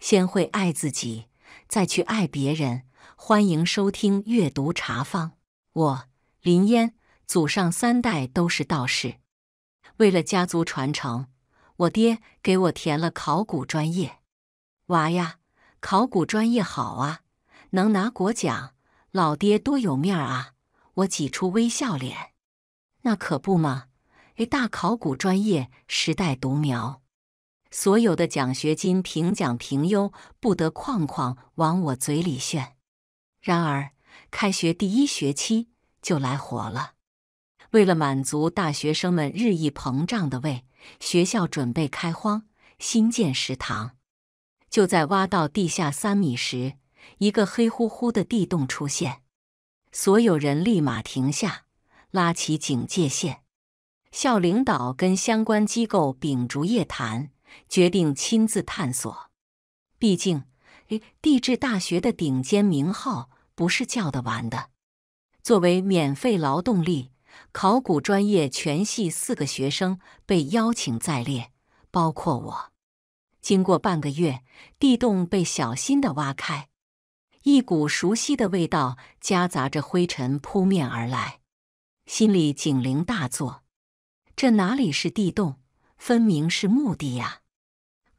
先会爱自己，再去爱别人。欢迎收听阅读茶坊。我林烟，祖上三代都是道士，为了家族传承，我爹给我填了考古专业。娃呀，考古专业好啊，能拿国奖，老爹多有面啊！我挤出微笑脸。那可不嘛，一大考古专业，时代独苗。所有的奖学金评奖评优不得框框往我嘴里炫。然而，开学第一学期就来火了。为了满足大学生们日益膨胀的胃，学校准备开荒新建食堂。就在挖到地下三米时，一个黑乎乎的地洞出现，所有人立马停下，拉起警戒线。校领导跟相关机构秉烛夜谈。决定亲自探索，毕竟地质大学的顶尖名号不是叫得完的。作为免费劳动力，考古专业全系四个学生被邀请在列，包括我。经过半个月，地洞被小心的挖开，一股熟悉的味道夹杂着灰尘扑面而来，心里警铃大作。这哪里是地洞，分明是墓地呀！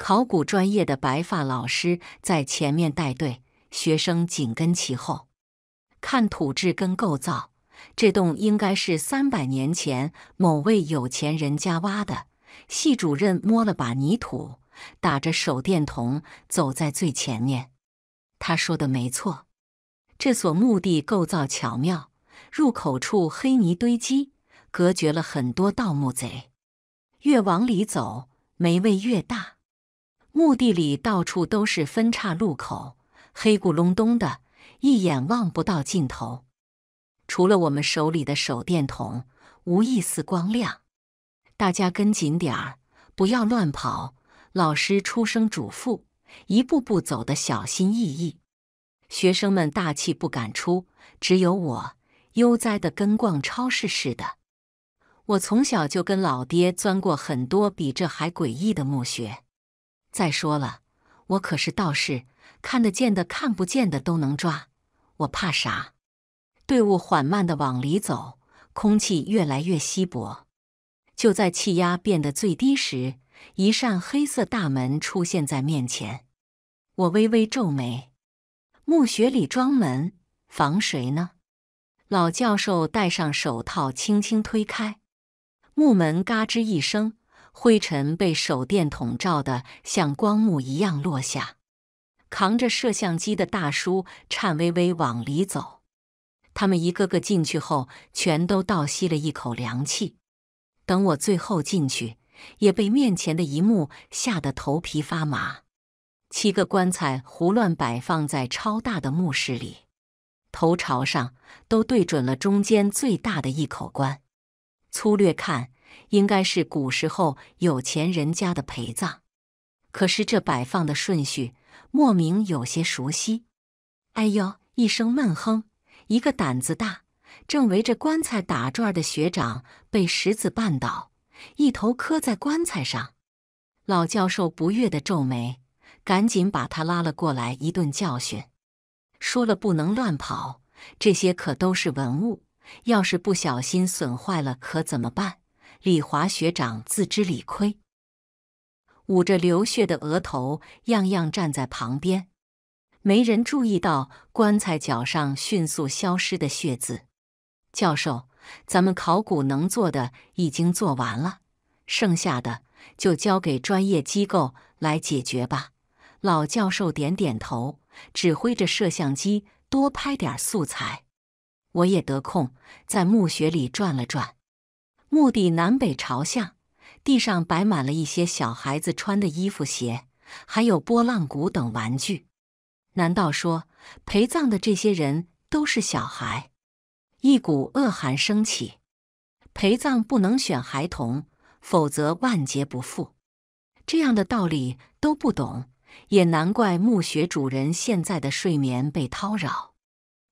考古专业的白发老师在前面带队，学生紧跟其后，看土质跟构造。这洞应该是三百年前某位有钱人家挖的。系主任摸了把泥土，打着手电筒走在最前面。他说的没错，这所墓地构造巧妙，入口处黑泥堆积，隔绝了很多盗墓贼。越往里走，霉味越大。墓地里到处都是分叉路口，黑咕隆咚的，一眼望不到尽头。除了我们手里的手电筒，无一丝光亮。大家跟紧点儿，不要乱跑。老师出声嘱咐，一步步走得小心翼翼。学生们大气不敢出，只有我悠哉的跟逛超市似的。我从小就跟老爹钻过很多比这还诡异的墓穴。再说了，我可是道士，看得见的、看不见的都能抓，我怕啥？队伍缓慢的往里走，空气越来越稀薄。就在气压变得最低时，一扇黑色大门出现在面前。我微微皱眉，墓穴里装门防谁呢？老教授戴上手套，轻轻推开木门，嘎吱一声。灰尘被手电筒照得像光幕一样落下，扛着摄像机的大叔颤巍巍往里走。他们一个个进去后，全都倒吸了一口凉气。等我最后进去，也被面前的一幕吓得头皮发麻。七个棺材胡乱摆放在超大的墓室里，头朝上，都对准了中间最大的一口棺。粗略看。应该是古时候有钱人家的陪葬，可是这摆放的顺序莫名有些熟悉。哎呦！一声闷哼，一个胆子大，正围着棺材打转的学长被石子绊倒，一头磕在棺材上。老教授不悦的皱眉，赶紧把他拉了过来，一顿教训，说了不能乱跑，这些可都是文物，要是不小心损坏了，可怎么办？李华学长自知理亏，捂着流血的额头，样样站在旁边。没人注意到棺材角上迅速消失的血渍。教授，咱们考古能做的已经做完了，剩下的就交给专业机构来解决吧。老教授点点头，指挥着摄像机多拍点素材。我也得空，在墓穴里转了转。墓地南北朝向，地上摆满了一些小孩子穿的衣服、鞋，还有拨浪鼓等玩具。难道说陪葬的这些人都是小孩？一股恶寒升起。陪葬不能选孩童，否则万劫不复。这样的道理都不懂，也难怪墓穴主人现在的睡眠被叨扰。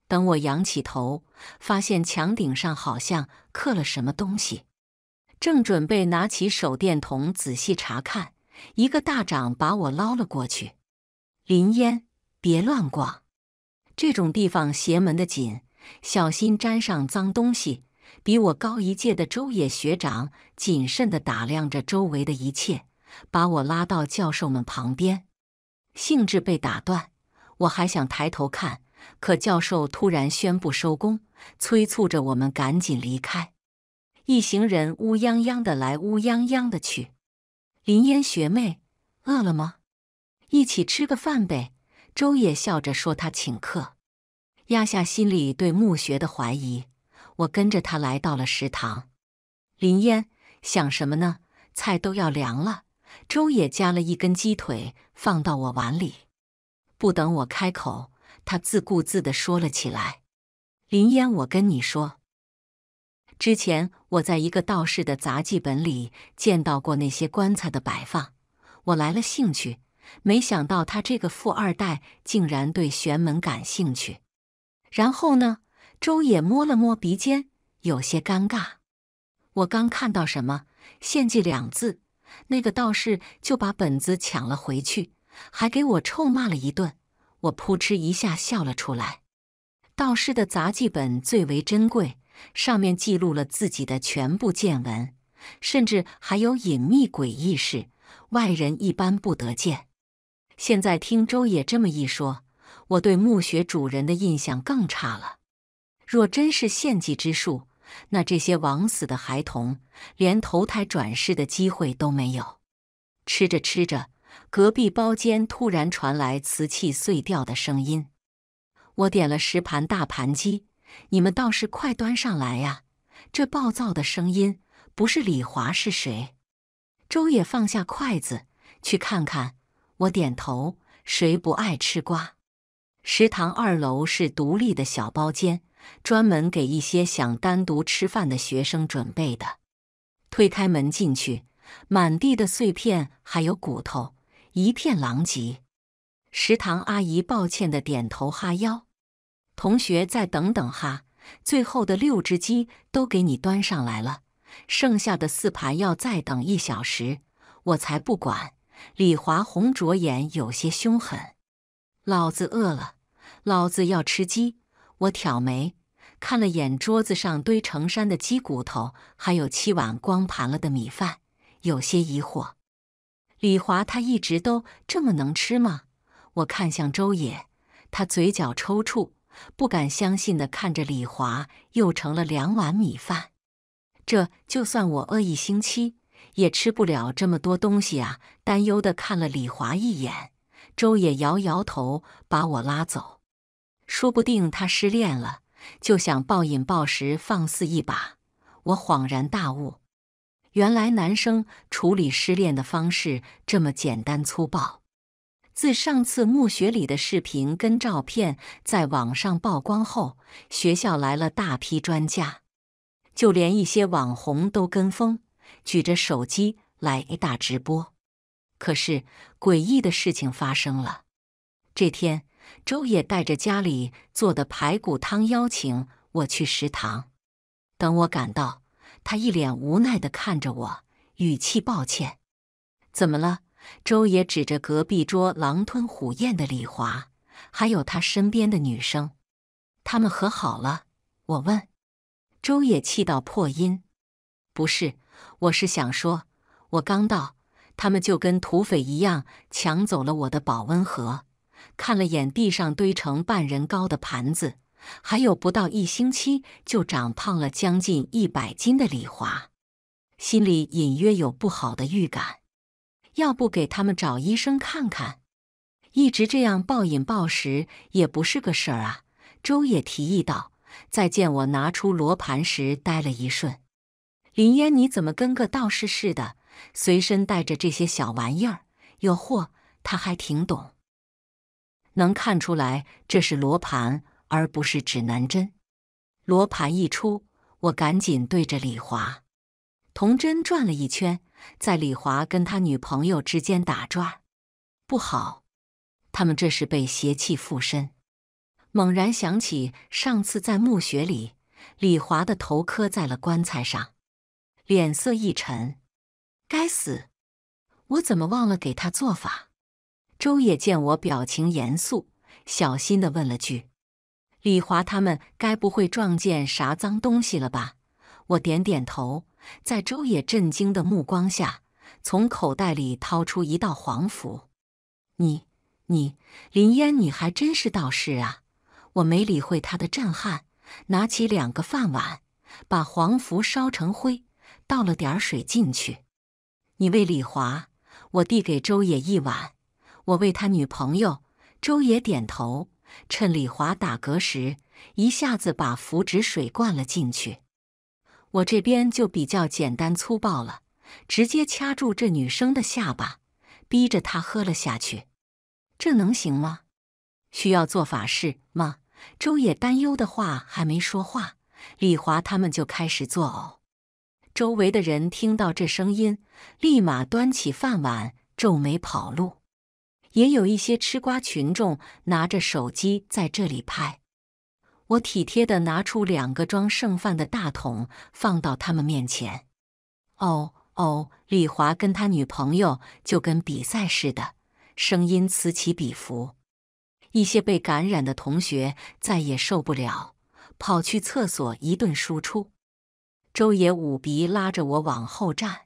等我仰起头，发现墙顶上好像刻了什么东西。正准备拿起手电筒仔细查看，一个大掌把我捞了过去。林烟，别乱逛，这种地方邪门的紧，小心沾上脏东西。比我高一届的周野学长谨慎地打量着周围的一切，把我拉到教授们旁边。兴致被打断，我还想抬头看，可教授突然宣布收工，催促着我们赶紧离开。一行人乌泱泱的来，乌泱泱的去。林烟学妹，饿了吗？一起吃个饭呗。周野笑着说：“他请客。”压下心里对墓穴的怀疑，我跟着他来到了食堂。林烟，想什么呢？菜都要凉了。周野夹了一根鸡腿放到我碗里，不等我开口，他自顾自地说了起来：“林烟，我跟你说。”之前我在一个道士的杂记本里见到过那些棺材的摆放，我来了兴趣。没想到他这个富二代竟然对玄门感兴趣。然后呢？周野摸了摸鼻尖，有些尴尬。我刚看到什么“献祭”两字，那个道士就把本子抢了回去，还给我臭骂了一顿。我扑哧一下笑了出来。道士的杂记本最为珍贵。上面记录了自己的全部见闻，甚至还有隐秘诡异事，外人一般不得见。现在听周野这么一说，我对墓穴主人的印象更差了。若真是献祭之术，那这些枉死的孩童连投胎转世的机会都没有。吃着吃着，隔壁包间突然传来瓷器碎掉的声音。我点了十盘大盘鸡。你们倒是快端上来呀！这暴躁的声音不是李华是谁？周也放下筷子去看看。我点头，谁不爱吃瓜？食堂二楼是独立的小包间，专门给一些想单独吃饭的学生准备的。推开门进去，满地的碎片还有骨头，一片狼藉。食堂阿姨抱歉的点头哈腰。同学，再等等哈，最后的六只鸡都给你端上来了，剩下的四盘要再等一小时。我才不管！李华红着眼，有些凶狠。老子饿了，老子要吃鸡。我挑眉，看了眼桌子上堆成山的鸡骨头，还有七碗光盘了的米饭，有些疑惑。李华他一直都这么能吃吗？我看向周野，他嘴角抽搐。不敢相信的看着李华，又盛了两碗米饭。这就算我饿一星期，也吃不了这么多东西啊！担忧的看了李华一眼，周也摇摇头，把我拉走。说不定他失恋了，就想暴饮暴食，放肆一把。我恍然大悟，原来男生处理失恋的方式这么简单粗暴。自上次墓穴里的视频跟照片在网上曝光后，学校来了大批专家，就连一些网红都跟风，举着手机来大直播。可是诡异的事情发生了。这天，周野带着家里做的排骨汤邀请我去食堂。等我赶到，他一脸无奈的看着我，语气抱歉：“怎么了？”周也指着隔壁桌狼吞虎咽的李华，还有他身边的女生，他们和好了。我问，周也气到破音：“不是，我是想说，我刚到，他们就跟土匪一样抢走了我的保温盒。”看了眼地上堆成半人高的盘子，还有不到一星期就长胖了将近一百斤的李华，心里隐约有不好的预感。要不给他们找医生看看？一直这样暴饮暴食也不是个事儿啊。周也提议道。在见我拿出罗盘时，呆了一瞬。林嫣，你怎么跟个道士似的，随身带着这些小玩意儿？有货，他还挺懂，能看出来这是罗盘而不是指南针。罗盘一出，我赶紧对着李华。童真转了一圈，在李华跟他女朋友之间打转，不好，他们这是被邪气附身。猛然想起上次在墓穴里，李华的头磕在了棺材上，脸色一沉。该死，我怎么忘了给他做法？周野见我表情严肃，小心地问了句：“李华他们该不会撞见啥脏东西了吧？”我点点头。在周野震惊的目光下，从口袋里掏出一道黄符。你、你林烟，你还真是道士啊！我没理会他的震撼，拿起两个饭碗，把黄符烧成灰，倒了点水进去。你喂李华，我递给周野一碗。我喂他女朋友。周野点头，趁李华打嗝时，一下子把符纸水灌了进去。我这边就比较简单粗暴了，直接掐住这女生的下巴，逼着她喝了下去。这能行吗？需要做法事吗？周野担忧的话还没说话，李华他们就开始作呕。周围的人听到这声音，立马端起饭碗皱眉跑路。也有一些吃瓜群众拿着手机在这里拍。我体贴地拿出两个装剩饭的大桶，放到他们面前。哦哦，李华跟他女朋友就跟比赛似的，声音此起彼伏。一些被感染的同学再也受不了，跑去厕所一顿输出。周野捂鼻拉着我往后站。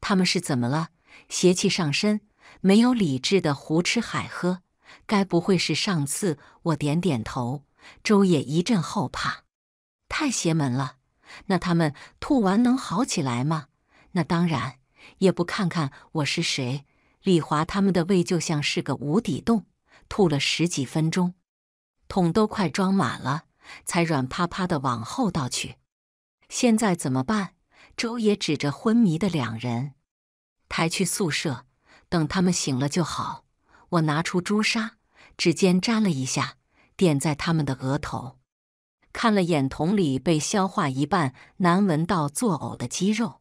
他们是怎么了？邪气上身，没有理智的胡吃海喝。该不会是上次我点点头？周野一阵后怕，太邪门了。那他们吐完能好起来吗？那当然，也不看看我是谁。李华他们的胃就像是个无底洞，吐了十几分钟，桶都快装满了，才软趴趴的往后倒去。现在怎么办？周野指着昏迷的两人，抬去宿舍，等他们醒了就好。我拿出朱砂，指尖沾了一下。点在他们的额头，看了眼桶里被消化一半、难闻到作呕的鸡肉，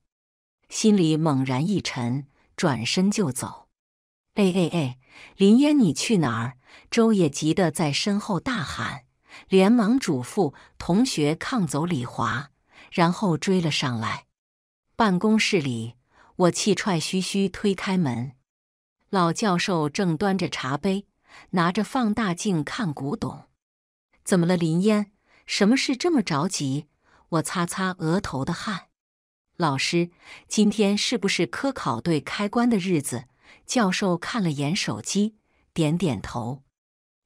心里猛然一沉，转身就走。哎哎哎，林烟，你去哪儿？周也急得在身后大喊，连忙嘱咐同学抗走李华，然后追了上来。办公室里，我气喘吁吁推开门，老教授正端着茶杯。拿着放大镜看古董，怎么了，林烟？什么事这么着急？我擦擦额头的汗。老师，今天是不是科考队开棺的日子？教授看了眼手机，点点头。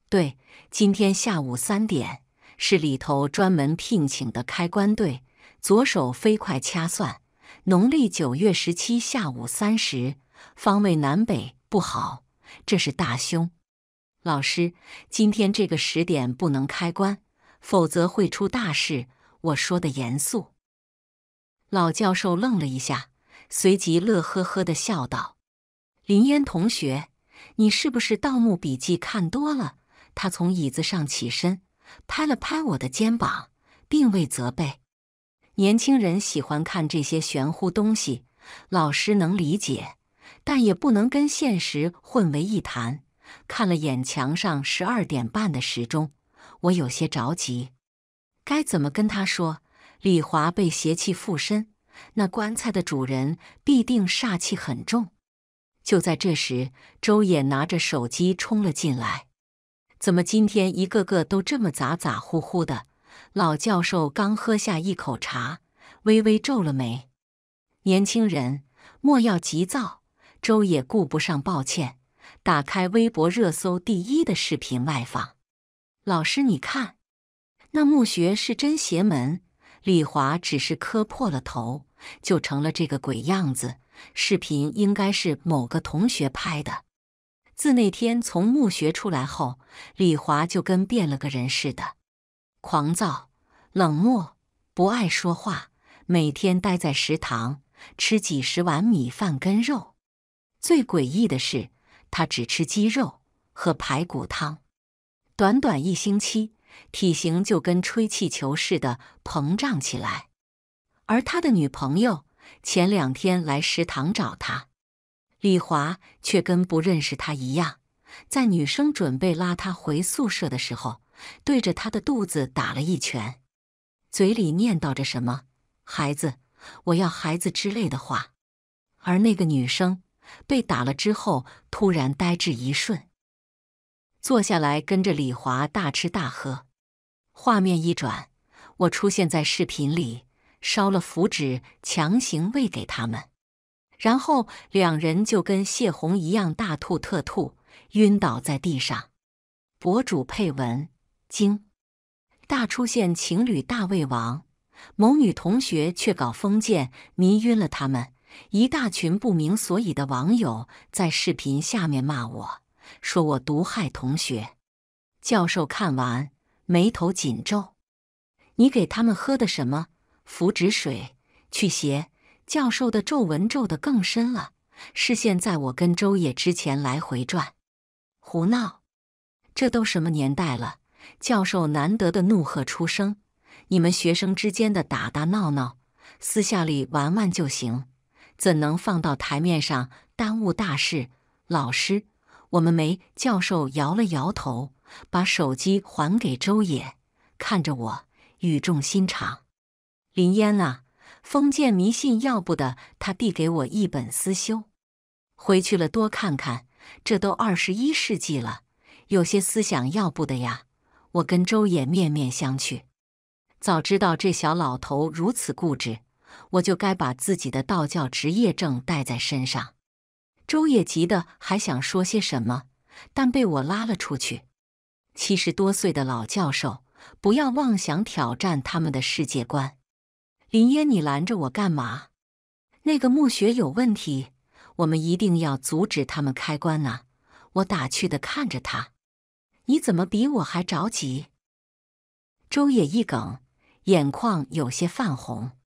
对，今天下午三点是里头专门聘请的开棺队。左手飞快掐算，农历九月十七下午三时，方位南北，不好，这是大凶。老师，今天这个时点不能开关，否则会出大事。我说的严肃。老教授愣了一下，随即乐呵呵的笑道：“林烟同学，你是不是《盗墓笔记》看多了？”他从椅子上起身，拍了拍我的肩膀，并未责备。年轻人喜欢看这些玄乎东西，老师能理解，但也不能跟现实混为一谈。看了眼墙上十二点半的时钟，我有些着急，该怎么跟他说？李华被邪气附身，那棺材的主人必定煞气很重。就在这时，周野拿着手机冲了进来。怎么今天一个个都这么咋咋呼呼的？老教授刚喝下一口茶，微微皱了眉。年轻人，莫要急躁。周野顾不上抱歉。打开微博热搜第一的视频外放，老师你看，那墓穴是真邪门。李华只是磕破了头，就成了这个鬼样子。视频应该是某个同学拍的。自那天从墓穴出来后，李华就跟变了个人似的，狂躁、冷漠、不爱说话，每天待在食堂吃几十碗米饭跟肉。最诡异的是。他只吃鸡肉和排骨汤，短短一星期，体型就跟吹气球似的膨胀起来。而他的女朋友前两天来食堂找他，李华却跟不认识他一样，在女生准备拉他回宿舍的时候，对着他的肚子打了一拳，嘴里念叨着什么“孩子，我要孩子”之类的话。而那个女生。被打了之后，突然呆滞一瞬，坐下来跟着李华大吃大喝。画面一转，我出现在视频里，烧了符纸，强行喂给他们，然后两人就跟泄洪一样大吐特吐，晕倒在地上。博主配文：惊，大出现情侣大胃王，某女同学却搞封建，迷晕了他们。一大群不明所以的网友在视频下面骂我，说我毒害同学。教授看完，眉头紧皱：“你给他们喝的什么？符纸水？去邪？”教授的皱纹皱得更深了，视线在我跟周野之前来回转。胡闹！这都什么年代了？教授难得的怒喝出声：“你们学生之间的打打闹闹，私下里玩玩就行。”怎能放到台面上，耽误大事？老师，我们没。教授摇了摇头，把手机还给周野，看着我，语重心长：“林烟啊，封建迷信要不得。”他递给我一本《思修》，回去了多看看。这都二十一世纪了，有些思想要不得呀。我跟周野面面相觑，早知道这小老头如此固执。我就该把自己的道教职业证带在身上。周野急得还想说些什么，但被我拉了出去。七十多岁的老教授，不要妄想挑战他们的世界观。林烟，你拦着我干嘛？那个墓穴有问题，我们一定要阻止他们开棺啊！我打趣的看着他：“你怎么比我还着急？”周野一梗，眼眶有些泛红。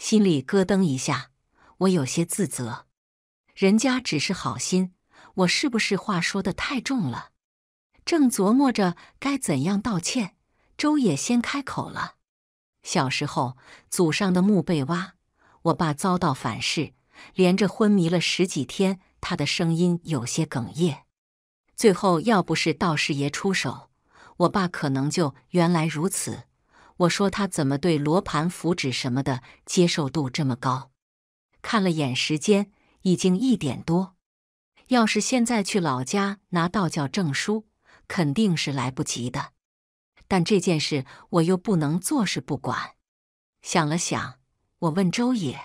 心里咯噔一下，我有些自责。人家只是好心，我是不是话说的太重了？正琢磨着该怎样道歉，周野先开口了。小时候，祖上的墓被挖，我爸遭到反噬，连着昏迷了十几天。他的声音有些哽咽。最后，要不是道士爷出手，我爸可能就……原来如此。我说他怎么对罗盘符纸什么的接受度这么高？看了眼时间，已经一点多。要是现在去老家拿道教证书，肯定是来不及的。但这件事我又不能坐视不管。想了想，我问周野：“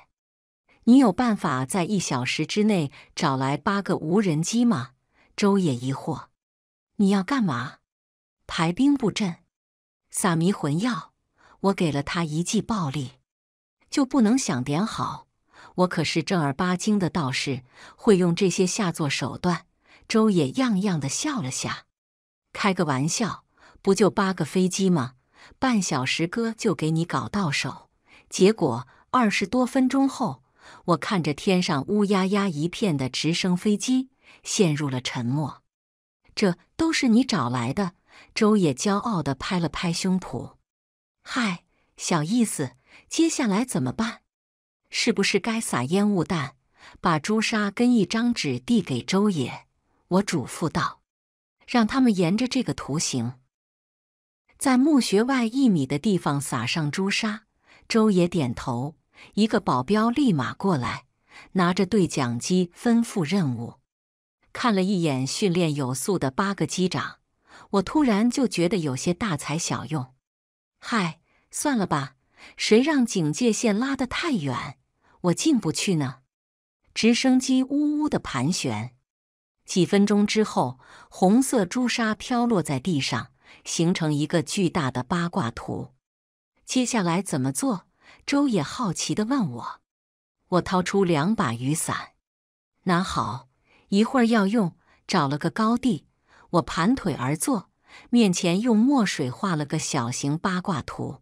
你有办法在一小时之内找来八个无人机吗？”周野疑惑：“你要干嘛？排兵布阵，撒迷魂药？”我给了他一记暴力，就不能想点好？我可是正儿八经的道士，会用这些下作手段。周野样样的笑了下，开个玩笑，不就八个飞机吗？半小时哥就给你搞到手。结果二十多分钟后，我看着天上乌压压一片的直升飞机，陷入了沉默。这都是你找来的。周野骄傲的拍了拍胸脯。嗨，小意思。接下来怎么办？是不是该撒烟雾弹，把朱砂跟一张纸递给周野？我嘱咐道：“让他们沿着这个图形，在墓穴外一米的地方撒上朱砂。”周野点头，一个保镖立马过来，拿着对讲机吩咐任务。看了一眼训练有素的八个机长，我突然就觉得有些大材小用。嗨，算了吧，谁让警戒线拉得太远，我进不去呢。直升机呜呜的盘旋，几分钟之后，红色朱砂飘落在地上，形成一个巨大的八卦图。接下来怎么做？周野好奇地问我。我掏出两把雨伞，拿好，一会儿要用。找了个高地，我盘腿而坐。面前用墨水画了个小型八卦图，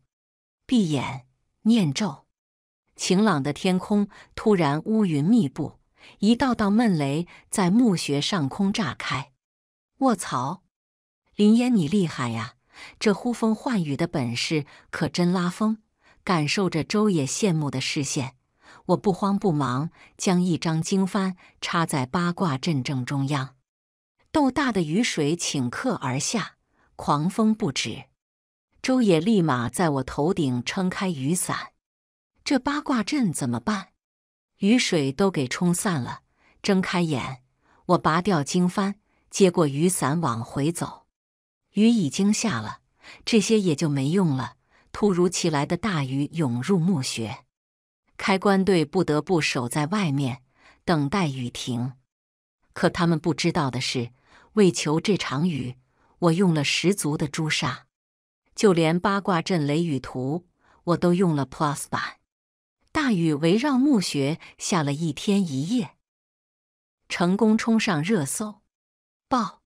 闭眼念咒。晴朗的天空突然乌云密布，一道道闷雷在墓穴上空炸开。卧槽！林烟，你厉害呀，这呼风唤雨的本事可真拉风！感受着周野羡慕的视线，我不慌不忙将一张经幡插在八卦阵正中央。豆大的雨水顷刻而下。狂风不止，周野立马在我头顶撑开雨伞。这八卦阵怎么办？雨水都给冲散了。睁开眼，我拔掉经幡，接过雨伞往回走。雨已经下了，这些也就没用了。突如其来的大雨涌入墓穴，开棺队不得不守在外面，等待雨停。可他们不知道的是，为求这场雨。我用了十足的朱砂，就连八卦阵雷雨图我都用了 Plus 版。大雨围绕墓穴下了一天一夜，成功冲上热搜。报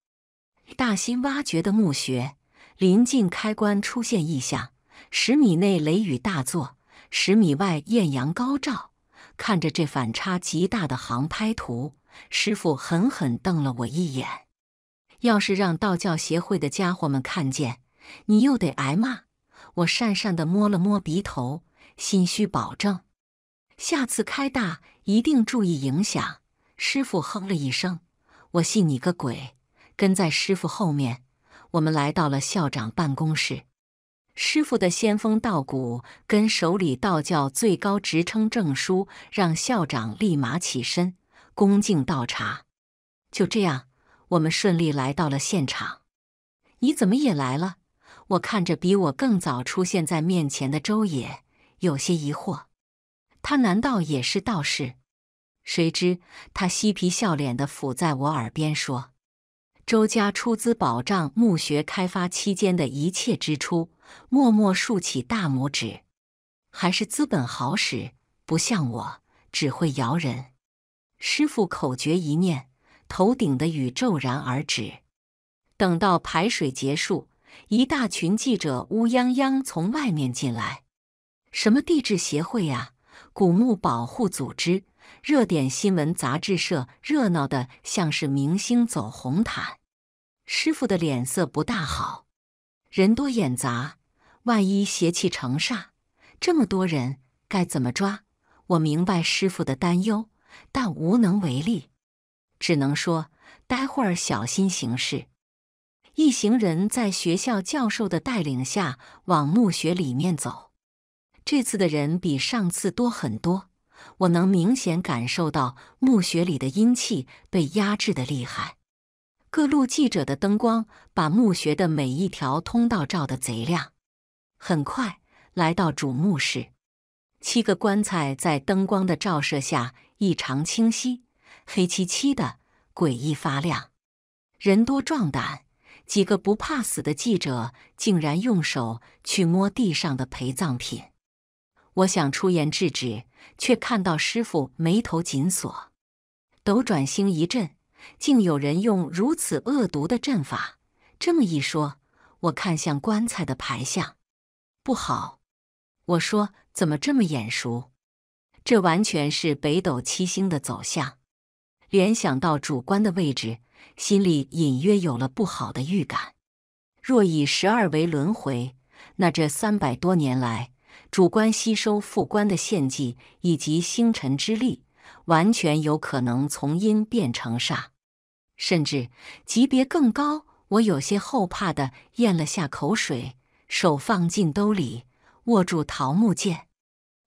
大新挖掘的墓穴临近开棺出现异象，十米内雷雨大作，十米外艳阳高照。看着这反差极大的航拍图，师傅狠狠瞪了我一眼。要是让道教协会的家伙们看见，你又得挨骂。我讪讪地摸了摸鼻头，心虚保证，下次开大一定注意影响。师傅哼了一声，我信你个鬼！跟在师傅后面，我们来到了校长办公室。师傅的仙风道骨跟手里道教最高职称证书，让校长立马起身恭敬倒茶。就这样。我们顺利来到了现场，你怎么也来了？我看着比我更早出现在面前的周野，有些疑惑。他难道也是道士？谁知他嬉皮笑脸的附在我耳边说：“周家出资保障墓穴开发期间的一切支出，默默竖起大拇指，还是资本好使，不像我只会摇人。”师傅口诀一念。头顶的雨骤然而止，等到排水结束，一大群记者乌泱泱从外面进来，什么地质协会呀、古墓保护组织、热点新闻杂志社，热闹的像是明星走红毯。师傅的脸色不大好，人多眼杂，万一邪气成煞，这么多人该怎么抓？我明白师傅的担忧，但无能为力。只能说，待会儿小心行事。一行人在学校教授的带领下往墓穴里面走。这次的人比上次多很多，我能明显感受到墓穴里的阴气被压制的厉害。各路记者的灯光把墓穴的每一条通道照得贼亮。很快来到主墓室，七个棺材在灯光的照射下异常清晰。黑漆漆的，诡异发亮。人多壮胆，几个不怕死的记者竟然用手去摸地上的陪葬品。我想出言制止，却看到师傅眉头紧锁。斗转星移阵，竟有人用如此恶毒的阵法。这么一说，我看向棺材的牌相，不好。我说怎么这么眼熟？这完全是北斗七星的走向。联想到主观的位置，心里隐约有了不好的预感。若以十二为轮回，那这三百多年来，主观吸收副官的献祭以及星辰之力，完全有可能从阴变成煞，甚至级别更高。我有些后怕的咽了下口水，手放进兜里，握住桃木剑。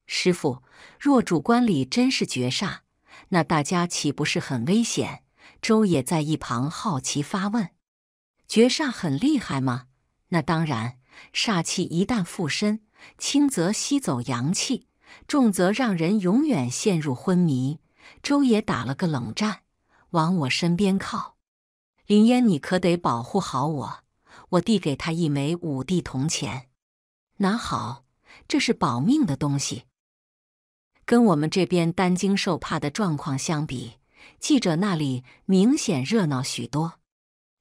师傅，若主观里真是绝煞？那大家岂不是很危险？周野在一旁好奇发问：“绝煞很厉害吗？”“那当然，煞气一旦附身，轻则吸走阳气，重则让人永远陷入昏迷。”周野打了个冷战，往我身边靠：“林烟，你可得保护好我。”我递给他一枚五帝铜钱，“拿好，这是保命的东西。”跟我们这边担惊受怕的状况相比，记者那里明显热闹许多。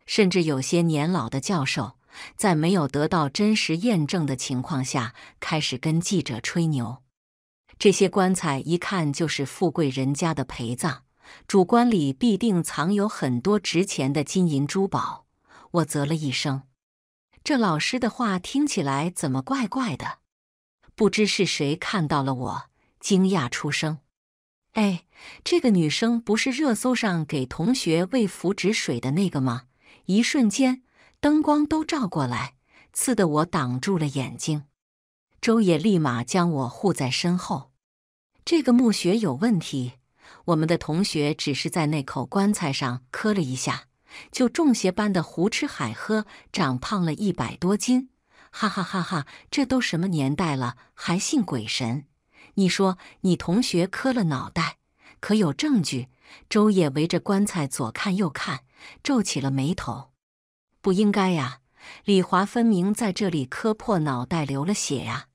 甚至有些年老的教授，在没有得到真实验证的情况下，开始跟记者吹牛。这些棺材一看就是富贵人家的陪葬，主棺里必定藏有很多值钱的金银珠宝。我啧了一声，这老师的话听起来怎么怪怪的？不知是谁看到了我。惊讶出声：“哎，这个女生不是热搜上给同学喂福汁水的那个吗？”一瞬间，灯光都照过来，刺得我挡住了眼睛。周野立马将我护在身后。这个墓穴有问题，我们的同学只是在那口棺材上磕了一下，就中邪般的胡吃海喝，长胖了一百多斤。哈哈哈哈！这都什么年代了，还信鬼神？你说你同学磕了脑袋，可有证据？周野围着棺材左看右看，皱起了眉头。不应该呀，李华分明在这里磕破脑袋，流了血呀，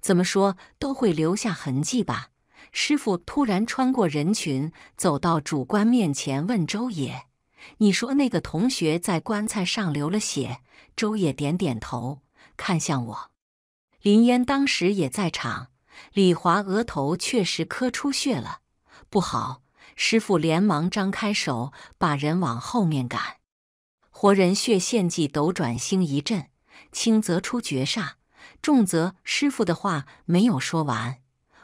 怎么说都会留下痕迹吧？师傅突然穿过人群，走到主棺面前，问周野：“你说那个同学在棺材上流了血？”周野点点头，看向我。林烟当时也在场。李华额头确实磕出血了，不好！师傅连忙张开手把人往后面赶。活人血献祭，斗转星移阵，轻则出绝煞，重则……师傅的话没有说完，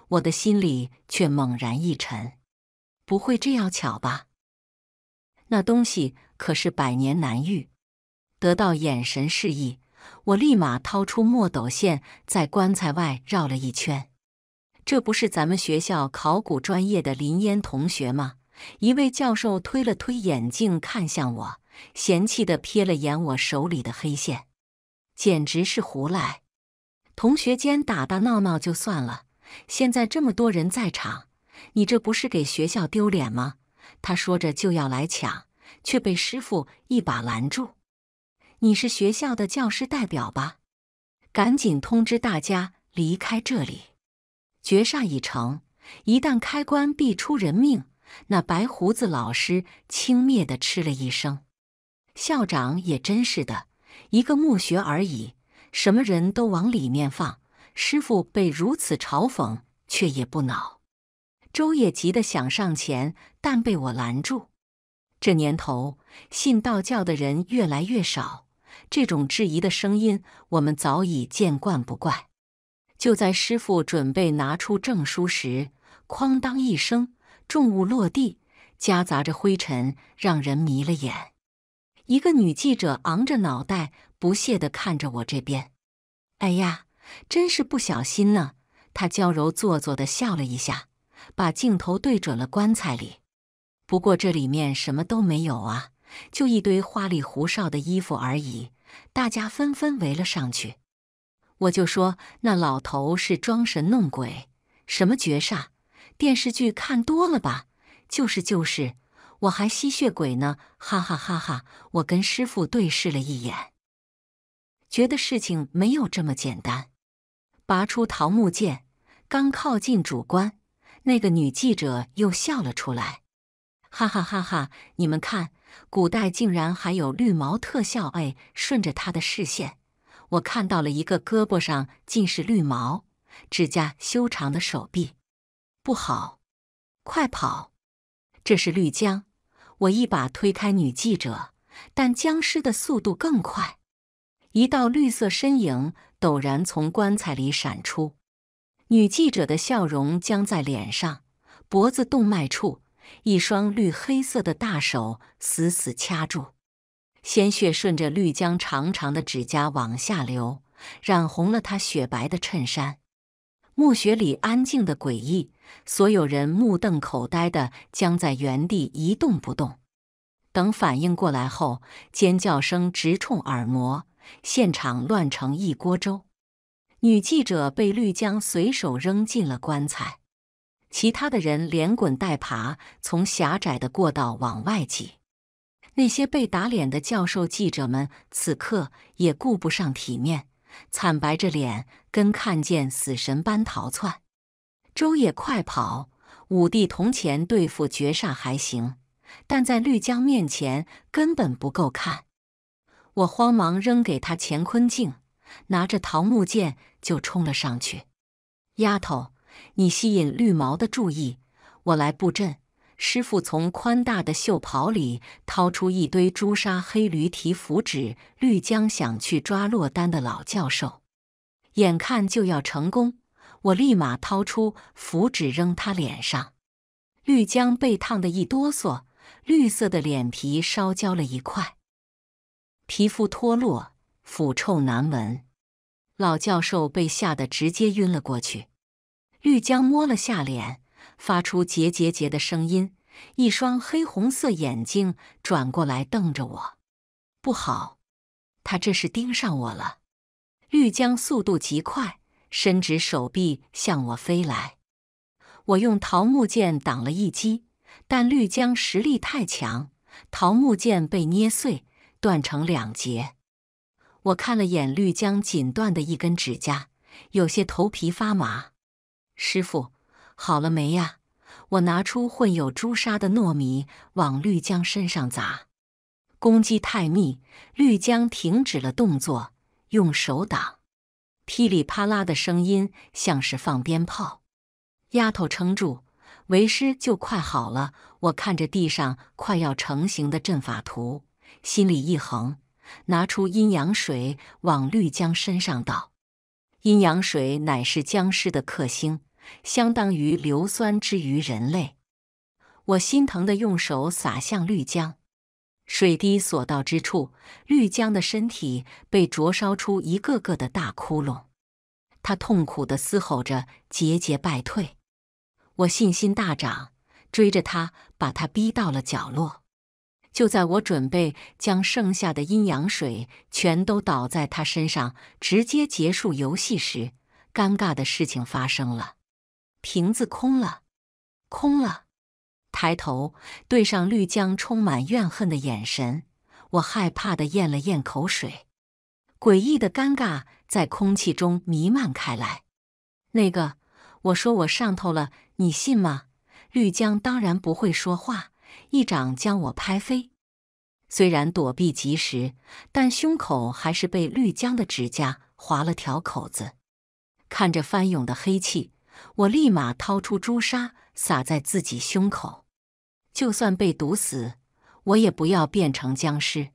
我的心里却猛然一沉。不会这样巧吧？那东西可是百年难遇。得到眼神示意，我立马掏出墨斗线，在棺材外绕了一圈。这不是咱们学校考古专业的林烟同学吗？一位教授推了推眼镜，看向我，嫌弃的瞥了眼我手里的黑线，简直是胡来！同学间打打闹闹就算了，现在这么多人在场，你这不是给学校丢脸吗？他说着就要来抢，却被师傅一把拦住。你是学校的教师代表吧？赶紧通知大家离开这里！绝煞已成，一旦开棺必出人命。那白胡子老师轻蔑的嗤了一声：“校长也真是的，一个墓穴而已，什么人都往里面放。”师傅被如此嘲讽，却也不恼。周也急得想上前，但被我拦住。这年头，信道教的人越来越少，这种质疑的声音，我们早已见惯不怪。就在师傅准备拿出证书时，哐当一声，重物落地，夹杂着灰尘，让人迷了眼。一个女记者昂着脑袋，不屑地看着我这边。哎呀，真是不小心呢！她娇柔做作地笑了一下，把镜头对准了棺材里。不过这里面什么都没有啊，就一堆花里胡哨的衣服而已。大家纷纷围了上去。我就说那老头是装神弄鬼，什么绝杀？电视剧看多了吧？就是就是，我还吸血鬼呢！哈哈哈哈！我跟师傅对视了一眼，觉得事情没有这么简单。拔出桃木剑，刚靠近主棺，那个女记者又笑了出来，哈哈哈哈！你们看，古代竟然还有绿毛特效！哎，顺着她的视线。我看到了一个胳膊上尽是绿毛、指甲修长的手臂，不好，快跑！这是绿僵。我一把推开女记者，但僵尸的速度更快，一道绿色身影陡然从棺材里闪出。女记者的笑容僵在脸上，脖子动脉处一双绿黑色的大手死死掐住。鲜血顺着绿江长长的指甲往下流，染红了他雪白的衬衫。墓穴里安静的诡异，所有人目瞪口呆的僵在原地一动不动。等反应过来后，尖叫声直冲耳膜，现场乱成一锅粥。女记者被绿江随手扔进了棺材，其他的人连滚带爬从狭窄的过道往外挤。那些被打脸的教授、记者们，此刻也顾不上体面，惨白着脸，跟看见死神般逃窜。周也快跑！五帝铜钱对付绝煞还行，但在绿江面前根本不够看。我慌忙扔给他乾坤镜，拿着桃木剑就冲了上去。丫头，你吸引绿毛的注意，我来布阵。师傅从宽大的袖袍里掏出一堆朱砂、黑驴蹄符纸、绿江，想去抓落单的老教授。眼看就要成功，我立马掏出符纸扔他脸上。绿江被烫得一哆嗦，绿色的脸皮烧焦了一块，皮肤脱落，腐臭难闻。老教授被吓得直接晕了过去。绿江摸了下脸。发出“结结结的声音，一双黑红色眼睛转过来瞪着我。不好，他这是盯上我了。绿江速度极快，伸直手臂向我飞来。我用桃木剑挡了一击，但绿江实力太强，桃木剑被捏碎，断成两截。我看了眼绿江仅断的一根指甲，有些头皮发麻。师傅。好了没呀？我拿出混有朱砂的糯米往绿江身上砸，攻击太密，绿江停止了动作，用手挡，噼里啪啦的声音像是放鞭炮。丫头撑住，为师就快好了。我看着地上快要成型的阵法图，心里一横，拿出阴阳水往绿江身上倒。阴阳水乃是僵尸的克星。相当于硫酸之于人类，我心疼的用手洒向绿江，水滴所到之处，绿江的身体被灼烧出一个个的大窟窿，他痛苦的嘶吼着，节节败退。我信心大涨，追着他，把他逼到了角落。就在我准备将剩下的阴阳水全都倒在他身上，直接结束游戏时，尴尬的事情发生了。瓶子空了，空了。抬头对上绿江充满怨恨的眼神，我害怕的咽了咽口水。诡异的尴尬在空气中弥漫开来。那个，我说我上头了，你信吗？绿江当然不会说话，一掌将我拍飞。虽然躲避及时，但胸口还是被绿江的指甲划了条口子。看着翻涌的黑气。我立马掏出朱砂撒在自己胸口，就算被毒死，我也不要变成僵尸。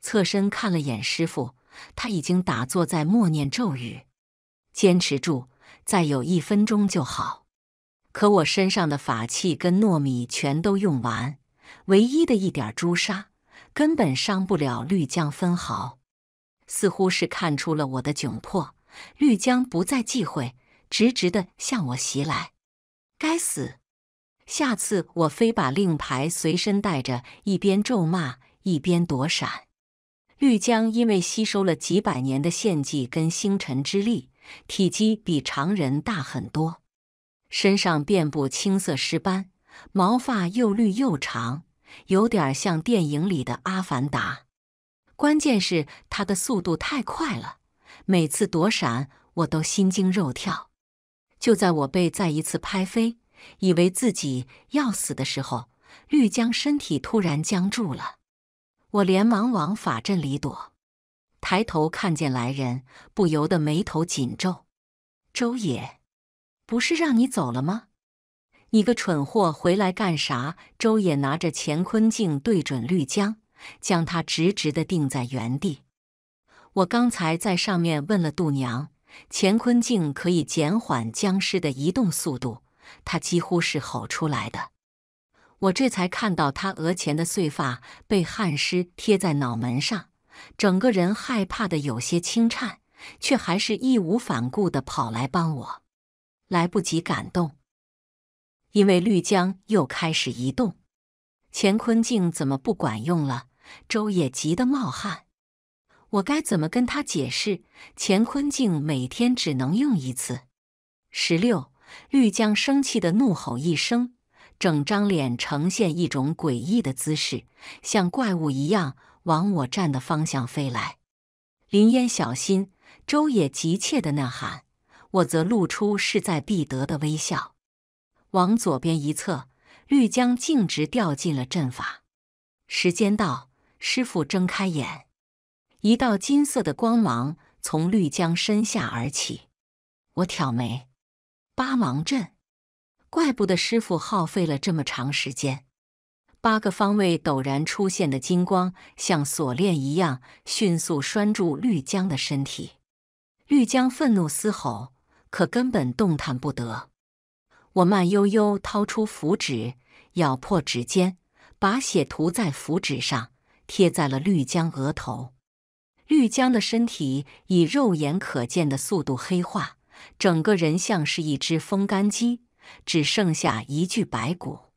侧身看了眼师傅，他已经打坐在默念咒语，坚持住，再有一分钟就好。可我身上的法器跟糯米全都用完，唯一的一点朱砂根本伤不了绿江分毫。似乎是看出了我的窘迫，绿江不再忌讳。直直的向我袭来，该死！下次我非把令牌随身带着。一边咒骂一边躲闪。绿江因为吸收了几百年的献祭跟星辰之力，体积比常人大很多，身上遍布青色尸斑，毛发又绿又长，有点像电影里的阿凡达。关键是他的速度太快了，每次躲闪我都心惊肉跳。就在我被再一次拍飞，以为自己要死的时候，绿江身体突然僵住了。我连忙往法阵里躲，抬头看见来人，不由得眉头紧皱。周野，不是让你走了吗？你个蠢货，回来干啥？周野拿着乾坤镜对准绿江，将他直直的定在原地。我刚才在上面问了度娘。乾坤镜可以减缓僵尸的移动速度，他几乎是吼出来的。我这才看到他额前的碎发被汗湿贴在脑门上，整个人害怕的有些轻颤，却还是义无反顾的跑来帮我。来不及感动，因为绿江又开始移动。乾坤镜怎么不管用了？周也急得冒汗。我该怎么跟他解释？乾坤镜每天只能用一次。十六绿江生气的怒吼一声，整张脸呈现一种诡异的姿势，像怪物一样往我站的方向飞来。林烟小心，周野急切的呐喊，我则露出势在必得的微笑。往左边一侧，绿江径直掉进了阵法。时间到，师傅睁开眼。一道金色的光芒从绿江身下而起，我挑眉，八芒阵，怪不得师傅耗费了这么长时间。八个方位陡然出现的金光，像锁链一样迅速拴住绿江的身体。绿江愤怒嘶吼，可根本动弹不得。我慢悠悠掏出符纸，咬破指尖，把血涂在符纸上，贴在了绿江额头。绿江的身体以肉眼可见的速度黑化，整个人像是一只风干鸡，只剩下一具白骨。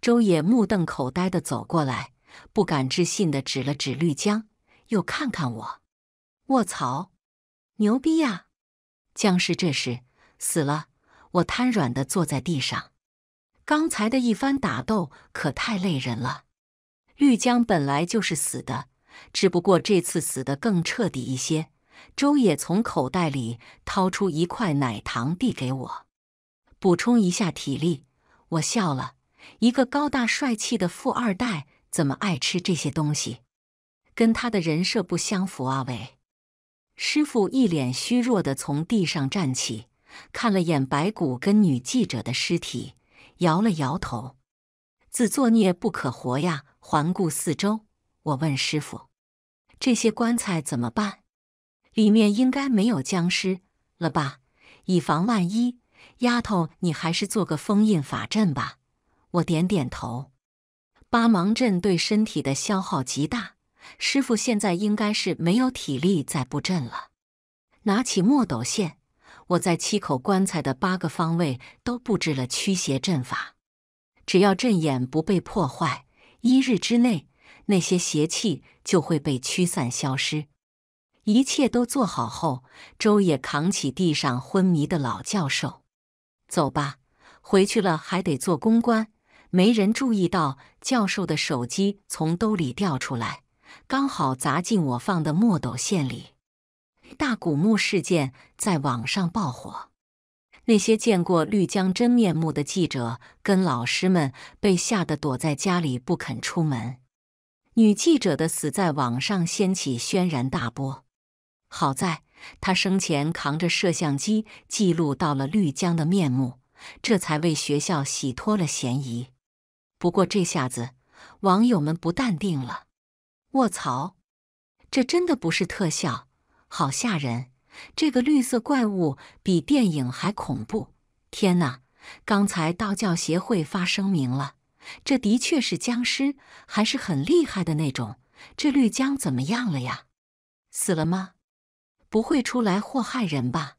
周野目瞪口呆的走过来，不敢置信的指了指绿江，又看看我：“卧槽，牛逼呀！僵尸这是死了。”我瘫软的坐在地上，刚才的一番打斗可太累人了。绿江本来就是死的。只不过这次死得更彻底一些。周野从口袋里掏出一块奶糖递给我，补充一下体力。我笑了，一个高大帅气的富二代怎么爱吃这些东西？跟他的人设不相符啊！喂，师傅一脸虚弱的从地上站起，看了眼白骨跟女记者的尸体，摇了摇头：“自作孽不可活呀！”环顾四周。我问师傅：“这些棺材怎么办？里面应该没有僵尸了吧？以防万一，丫头，你还是做个封印法阵吧。”我点点头。八芒阵对身体的消耗极大，师傅现在应该是没有体力再布阵了。拿起墨斗线，我在七口棺材的八个方位都布置了驱邪阵法，只要阵眼不被破坏，一日之内。那些邪气就会被驱散消失。一切都做好后，周也扛起地上昏迷的老教授，走吧，回去了还得做公关。没人注意到，教授的手机从兜里掉出来，刚好砸进我放的墨斗线里。大古墓事件在网上爆火，那些见过绿江真面目的记者跟老师们被吓得躲在家里不肯出门。女记者的死在网上掀起轩然大波，好在她生前扛着摄像机记录到了绿江的面目，这才为学校洗脱了嫌疑。不过这下子网友们不淡定了：“卧槽，这真的不是特效，好吓人！这个绿色怪物比电影还恐怖！天哪，刚才道教协会发声明了。”这的确是僵尸，还是很厉害的那种。这绿江怎么样了呀？死了吗？不会出来祸害人吧？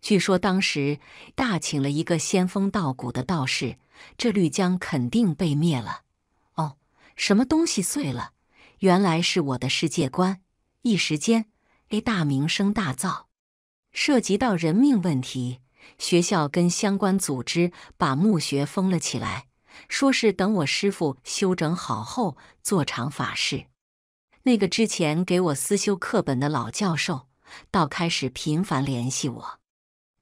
据说当时大请了一个仙风道骨的道士，这绿江肯定被灭了。哦，什么东西碎了？原来是我的世界观。一时间，A 大名声大噪。涉及到人命问题，学校跟相关组织把墓穴封了起来。说是等我师傅修整好后做场法事。那个之前给我私修课本的老教授，倒开始频繁联系我。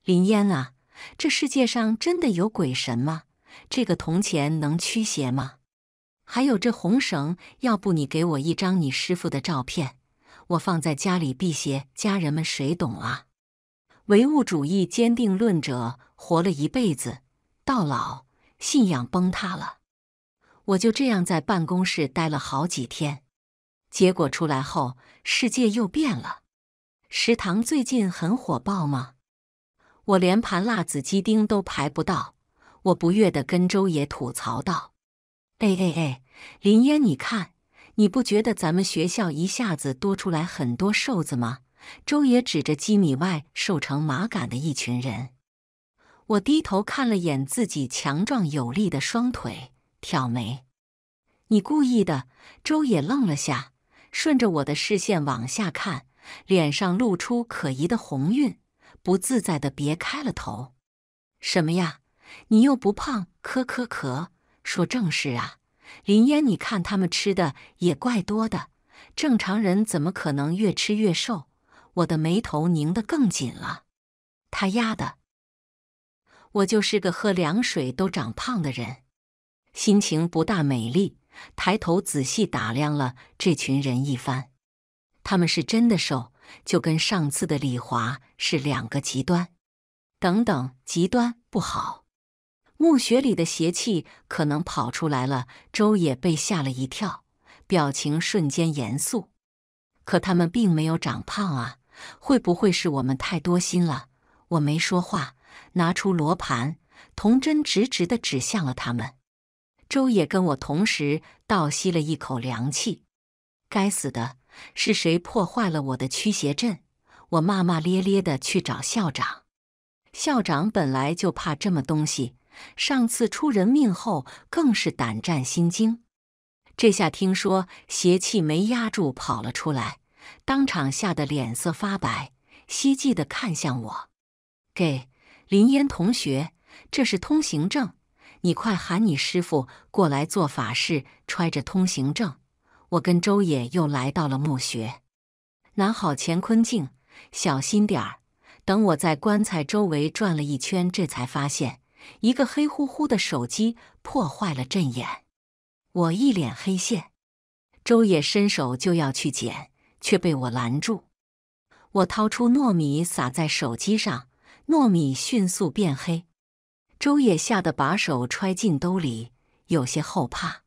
林烟啊，这世界上真的有鬼神吗？这个铜钱能驱邪吗？还有这红绳，要不你给我一张你师傅的照片，我放在家里辟邪。家人们谁懂啊？唯物主义坚定论者活了一辈子，到老。信仰崩塌了，我就这样在办公室待了好几天。结果出来后，世界又变了。食堂最近很火爆吗？我连盘辣子鸡丁都排不到。我不悦地跟周野吐槽道：“哎哎哎，林嫣，你看，你不觉得咱们学校一下子多出来很多瘦子吗？”周野指着几米外瘦成麻杆的一群人。我低头看了眼自己强壮有力的双腿，挑眉：“你故意的。”周也愣了下，顺着我的视线往下看，脸上露出可疑的红晕，不自在的别开了头。“什么呀？你又不胖。”咳咳咳，说正事啊！林烟，你看他们吃的也怪多的，正常人怎么可能越吃越瘦？我的眉头拧得更紧了。他丫的！我就是个喝凉水都长胖的人，心情不大美丽。抬头仔细打量了这群人一番，他们是真的瘦，就跟上次的李华是两个极端。等等，极端不好，墓穴里的邪气可能跑出来了。周也被吓了一跳，表情瞬间严肃。可他们并没有长胖啊，会不会是我们太多心了？我没说话。拿出罗盘，童真直直地指向了他们。周野跟我同时倒吸了一口凉气。该死的，是谁破坏了我的驱邪阵？我骂骂咧咧地去找校长。校长本来就怕这么东西，上次出人命后更是胆战心惊。这下听说邪气没压住跑了出来，当场吓得脸色发白，希冀地看向我。给。林烟同学，这是通行证，你快喊你师傅过来做法事，揣着通行证。我跟周野又来到了墓穴，拿好乾坤镜，小心点儿。等我在棺材周围转了一圈，这才发现一个黑乎乎的手机破坏了阵眼，我一脸黑线。周野伸手就要去捡，却被我拦住。我掏出糯米撒在手机上。糯米迅速变黑，周野吓得把手揣进兜里，有些后怕。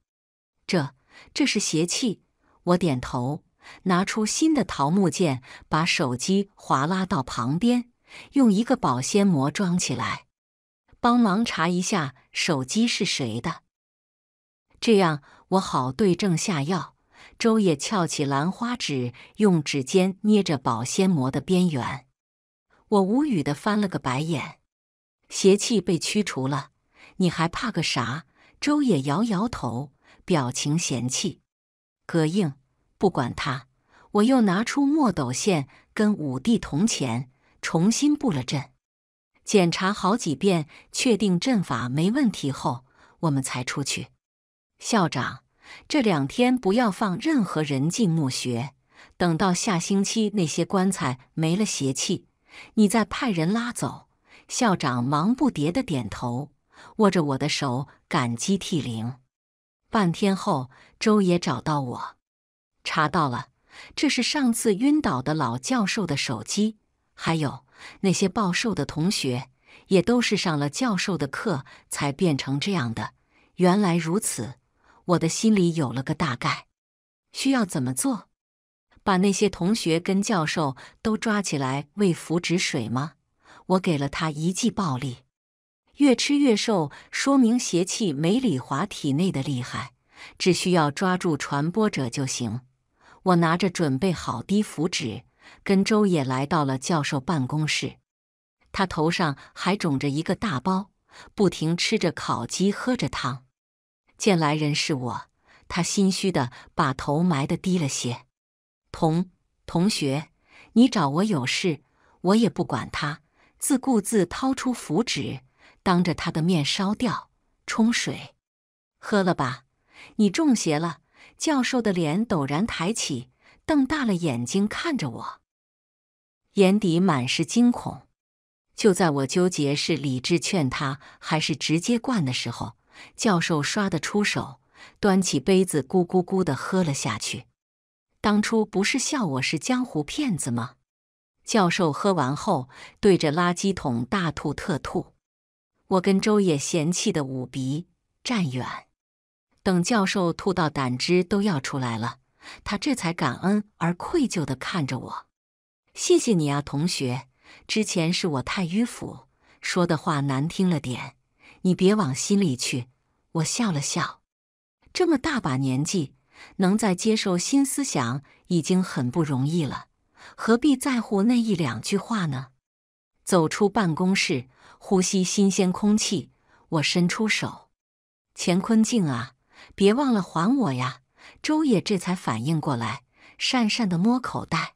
这，这是邪气。我点头，拿出新的桃木剑，把手机划拉到旁边，用一个保鲜膜装起来。帮忙查一下手机是谁的，这样我好对症下药。周野翘起兰花指，用指尖捏着保鲜膜的边缘。我无语的翻了个白眼，邪气被驱除了，你还怕个啥？周也摇摇头，表情嫌弃。葛应，不管他，我又拿出墨斗线跟五帝铜钱，重新布了阵，检查好几遍，确定阵法没问题后，我们才出去。校长，这两天不要放任何人进墓穴，等到下星期那些棺材没了邪气。你再派人拉走。校长忙不迭地点头，握着我的手，感激涕零。半天后，周也找到我，查到了，这是上次晕倒的老教授的手机，还有那些暴瘦的同学，也都是上了教授的课才变成这样的。原来如此，我的心里有了个大概。需要怎么做？把那些同学跟教授都抓起来喂符纸水吗？我给了他一记暴力，越吃越瘦，说明邪气没李华体内的厉害。只需要抓住传播者就行。我拿着准备好的符纸，跟周野来到了教授办公室。他头上还肿着一个大包，不停吃着烤鸡，喝着汤。见来人是我，他心虚的把头埋得低了些。同同学，你找我有事，我也不管他，自顾自掏出符纸，当着他的面烧掉，冲水喝了吧？你中邪了！教授的脸陡然抬起，瞪大了眼睛看着我，眼底满是惊恐。就在我纠结是理智劝他，还是直接灌的时候，教授刷的出手，端起杯子咕咕咕的喝了下去。当初不是笑我是江湖骗子吗？教授喝完后，对着垃圾桶大吐特吐。我跟周野嫌弃的捂鼻，站远。等教授吐到胆汁都要出来了，他这才感恩而愧疚的看着我：“谢谢你啊，同学。之前是我太迂腐，说的话难听了点，你别往心里去。”我笑了笑，这么大把年纪。能再接受新思想已经很不容易了，何必在乎那一两句话呢？走出办公室，呼吸新鲜空气，我伸出手：“乾坤镜啊，别忘了还我呀！”周野这才反应过来，讪讪的摸口袋。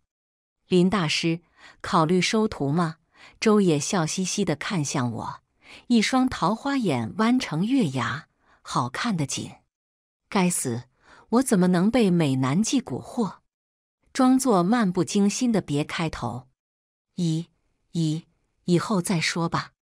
林大师考虑收徒吗？周野笑嘻嘻的看向我，一双桃花眼弯成月牙，好看的紧。该死！我怎么能被美男计蛊惑？装作漫不经心的别开头，咦咦，以后再说吧。